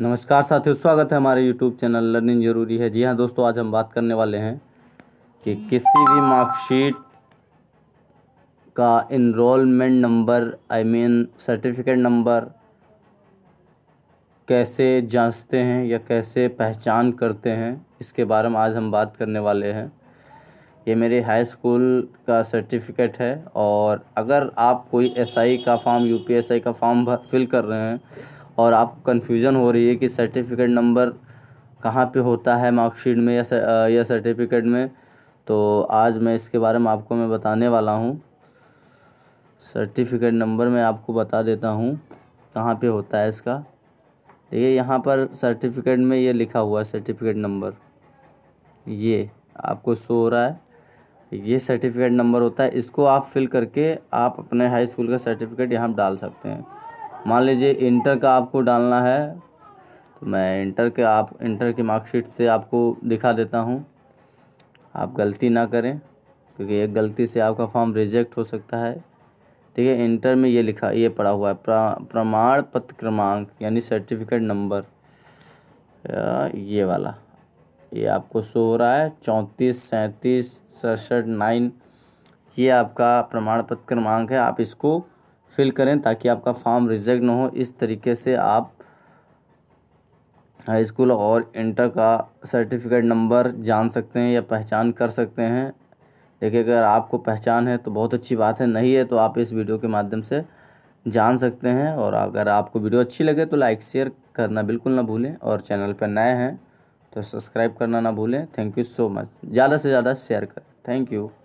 नमस्कार साथियों स्वागत है हमारे यूट्यूब चैनल लर्निंग जरूरी है जी हाँ दोस्तों आज हम बात करने वाले हैं कि किसी भी मार्कशीट का enrolment number I mean certificate number कैसे जांचते हैं या कैसे पहचान करते हैं इसके बारे में आज हम बात करने वाले हैं ये मेरे हाई स्कूल का सर्टिफिकेट है और अगर आप कोई एसआई SI का फॉर्म यूपीएसआई का फॉर्म फिल कर रहे हैं और आपको कन्फ्यूज़न हो रही है कि सर्टिफिकेट नंबर कहाँ पे होता है मार्कशीट में या सर्टिफिकेट में तो आज मैं इसके बारे में आपको मैं बताने वाला हूँ सर्टिफिकेट नंबर मैं आपको बता देता हूँ कहाँ पे होता है इसका देखिए यहाँ पर सर्टिफिकेट में ये लिखा हुआ है सर्टिफिकेट नंबर ये आपको शो हो रहा है ये सर्टिफिकेट नंबर होता है इसको आप फिल करके आप अपने हाई स्कूल का सर्टिफिकेट यहाँ डाल सकते हैं मान लीजिए इंटर का आपको डालना है तो मैं इंटर के आप इंटर की मार्कशीट से आपको दिखा देता हूँ आप गलती ना करें क्योंकि एक गलती से आपका फॉर्म रिजेक्ट हो सकता है ठीक है इंटर में ये लिखा ये पड़ा हुआ है प्रमाण पत्र क्रमांक यानी सर्टिफिकेट नंबर ये वाला ये आपको शो हो रहा है चौंतीस सैंतीस सड़सठ नाइन ये आपका प्रमाण पत्र क्रमांक है आप इसको फिल करें ताकि आपका फॉर्म रिजेक्ट ना हो इस तरीके से आप हाई स्कूल और इंटर का सर्टिफिकेट नंबर जान सकते हैं या पहचान कर सकते हैं देखिए अगर आपको पहचान है तो बहुत अच्छी बात है नहीं है तो आप इस वीडियो के माध्यम से जान सकते हैं और अगर आपको वीडियो अच्छी लगे तो लाइक शेयर करना बिल्कुल ना भूलें और चैनल पर नए हैं तो सब्सक्राइब करना ना भूलें थैंक यू सो मच ज़्यादा से ज़्यादा शेयर करें थैंक यू